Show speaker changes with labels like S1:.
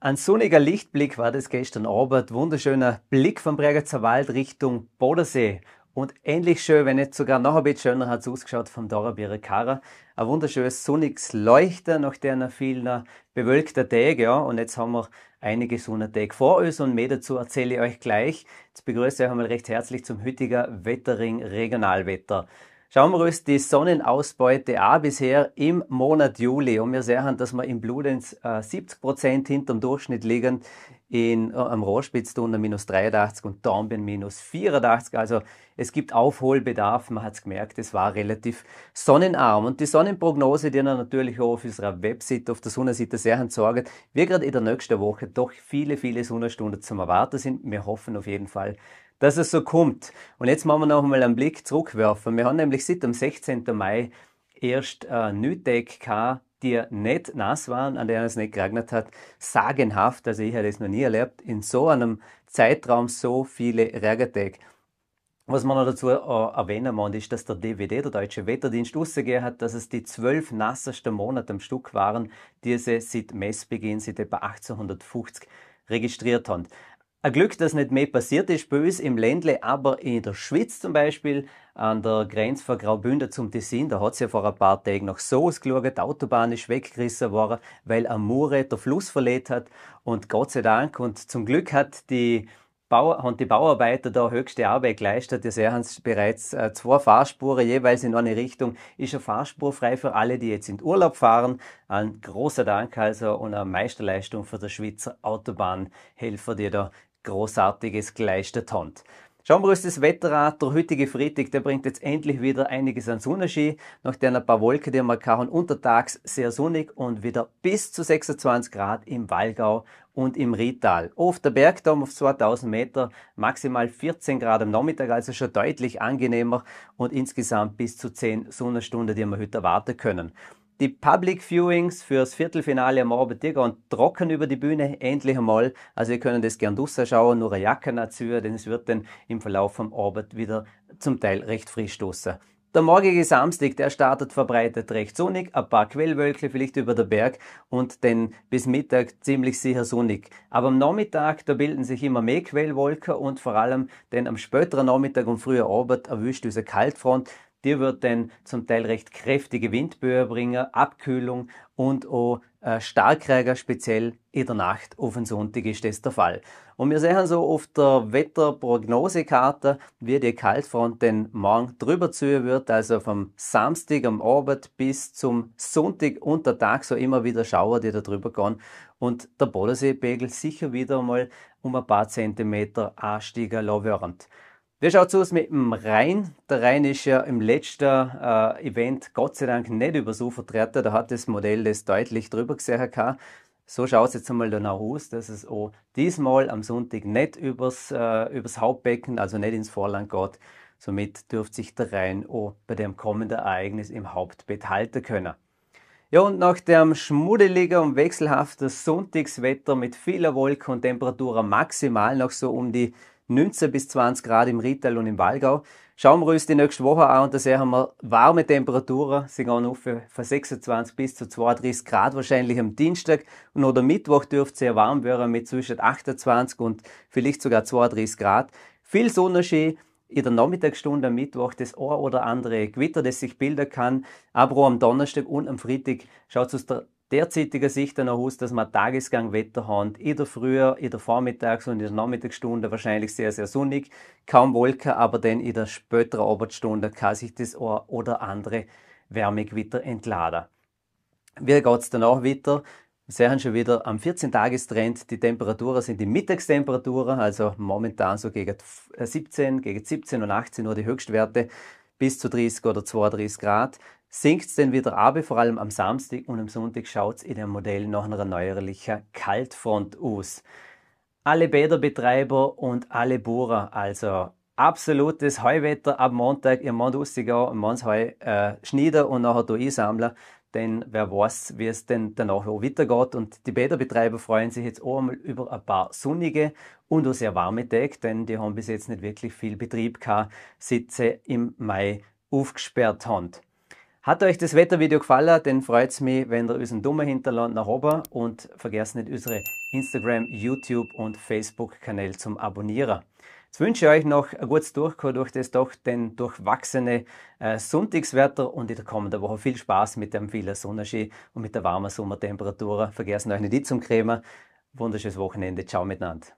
S1: Ein sonniger Lichtblick war das gestern Abend. Wunderschöner Blick vom Bregenzer Wald Richtung Bodensee. Und ähnlich schön, wenn nicht sogar noch ein bisschen schöner, hat es ausgeschaut vom Dorabierer Karrer. Ein wunderschönes sonniges Leuchten nach der vielen bewölkter Tage. Ja. Und jetzt haben wir einige Sonnentage vor uns und mehr dazu erzähle ich euch gleich. Jetzt begrüße ich euch einmal recht herzlich zum Hüttiger Wettering Regionalwetter. Schauen wir uns die Sonnenausbeute an bisher im Monat Juli. Und wir sehen, dass wir im Bludenz äh, 70 Prozent hinterm Durchschnitt liegen, in, äh, am Rohrspitztunnel minus 83 und Dornbirn minus 84. Also es gibt Aufholbedarf, man hat es gemerkt, es war relativ sonnenarm. Und die Sonnenprognose, die natürlich auch auf unserer Website, auf der Sonnenseite sehr sorgt, wir gerade in der nächsten Woche doch viele, viele Sonnenstunden zum Erwarten sind. Wir hoffen auf jeden Fall, dass es so kommt. Und jetzt machen wir noch einmal einen Blick zurückwerfen. Wir haben nämlich seit dem 16. Mai erst äh, Nütec gehabt, die nicht nass waren, an denen es nicht geregnet hat. Sagenhaft, also ich habe das noch nie erlebt, in so einem Zeitraum so viele Regentage. Was man noch dazu äh, erwähnen muss, ist, dass der DWD, der Deutsche Wetterdienst, ausgegeben hat, dass es die zwölf nassesten Monate am Stück waren, die sie seit Messbeginn, seit etwa 1850 registriert haben. Ein Glück, dass nicht mehr passiert ist bei uns im Ländle, aber in der Schweiz zum Beispiel, an der Grenze von Graubünden zum Tessin, da hat es ja vor ein paar Tagen noch so ausgeschaut, die Autobahn ist weggerissen worden, weil ein Mure der Fluss verletzt hat und Gott sei Dank und zum Glück hat die Bauer, haben die Bauarbeiter da höchste Arbeit geleistet. Ja, sie bereits äh, zwei Fahrspuren, jeweils in eine Richtung. Ist eine Fahrspur frei für alle, die jetzt in Urlaub fahren. Ein großer Dank also und eine Meisterleistung für die Schweizer Autobahnhelfer, die da Großartiges geleistet haben. Schauen wir uns das Wetter an. Der heutige Freitag, der bringt jetzt endlich wieder einiges an Sonnenski. Nach der ein paar Wolken, die wir kauen, untertags sehr sonnig und wieder bis zu 26 Grad im Wallgau und im Rietal. Auf der Bergdom auf 2000 Meter maximal 14 Grad am Nachmittag, also schon deutlich angenehmer und insgesamt bis zu 10 Sonnenstunden, die wir heute erwarten können die Public Viewings fürs Viertelfinale am Abend die gehen trocken über die Bühne, endlich einmal. Also ihr könnt das gern schauen, nur eine Jacke dazu, denn es wird dann im Verlauf vom Abend wieder zum Teil recht frisch stoßen. Der morgige Samstag, der startet verbreitet recht sonnig, ein paar Quellwölkle vielleicht über der Berg und dann bis Mittag ziemlich sicher sonnig. Aber am Nachmittag, da bilden sich immer mehr Quellwolken und vor allem denn am späteren Nachmittag und früher Abend erwischt diese Kaltfront Dir wird denn zum Teil recht kräftige Windböe bringen, Abkühlung und auch äh, speziell in der Nacht auf den Sonntag ist das der Fall. Und wir sehen so auf der Wetterprognosekarte, wie die Kaltfront den morgen drüber ziehen wird, also vom Samstag am Abend bis zum Sonntag unter Tag so immer wieder Schauer, die da drüber gehen und der Bodenseepegel sicher wieder mal um ein paar Zentimeter ansteigen lassen wie schaut es aus mit dem Rhein? Der Rhein ist ja im letzten äh, Event Gott sei Dank nicht über so vertreten. Da hat das Modell das deutlich drüber gesehen. Gehabt. So schaut es jetzt einmal danach aus, dass es auch diesmal am Sonntag nicht übers, äh, übers Hauptbecken, also nicht ins Vorland geht. Somit dürfte sich der Rhein auch bei dem kommenden Ereignis im Hauptbett halten können. Ja, und nach dem schmuddeligen und wechselhaften Sonntagswetter mit vieler Wolke und Temperatur maximal noch so um die 19 bis 20 Grad im Rital und im Wallgau. Schauen wir uns die nächste Woche an und da sehen wir warme Temperaturen. Sie gehen auf von 26 bis zu 32 Grad wahrscheinlich am Dienstag und oder Mittwoch dürfte es sehr warm werden mit zwischen 28 und vielleicht sogar 32 Grad. Viel Sonnenschein in der Nachmittagsstunde am Mittwoch das ein oder andere Gewitter, das sich bilden kann. Aber auch am Donnerstag und am Freitag schaut es aus der derzeitiger Sicht dann auch aus, dass wir Tagesgangwetter haben. In der Früh, in der Vormittags- und in der Nachmittagsstunde wahrscheinlich sehr, sehr sonnig, kaum Wolke, aber dann in der späteren Arbeitsstunde kann sich das oder andere Wärmegewitter entladen. Wie geht es dann auch weiter? Wir sehen schon wieder am 14-Tagestrend, die Temperaturen sind die Mittagstemperaturen, also momentan so gegen 17, äh, gegen 17 und 18 Uhr die Höchstwerte bis zu 30 oder 32 Grad sinkt es dann wieder ab, vor allem am Samstag und am Sonntag schaut es in dem Modell nach einer neuerlichen Kaltfront aus. Alle Bäderbetreiber und alle Bohrer, also absolutes Heuwetter ab Montag, ihr Mond rausgehen, am Heu äh, schneiden und nachher da einsammeln, denn wer weiß, wie es denn danach auch weitergeht. Und die Bäderbetreiber freuen sich jetzt auch einmal über ein paar sonnige und auch sehr warme Tage, denn die haben bis jetzt nicht wirklich viel Betrieb gehabt, Sitze im Mai aufgesperrt haben. Hat euch das Wettervideo gefallen, dann freut es mich, wenn ihr unseren Dummer Hinterland nach oben und vergesst nicht unsere Instagram, YouTube und Facebook-Kanäle zum Abonnieren. Jetzt wünsche ich euch noch ein gutes Durchkommen durch das doch denn durchwachsene äh, Sonntagswetter und in der kommenden Woche viel Spaß mit dem vielen Sonnenschein und mit der warmen Sommertemperatur. Vergesst euch nicht die zum Creme. Wunderschönes Wochenende. Ciao miteinander.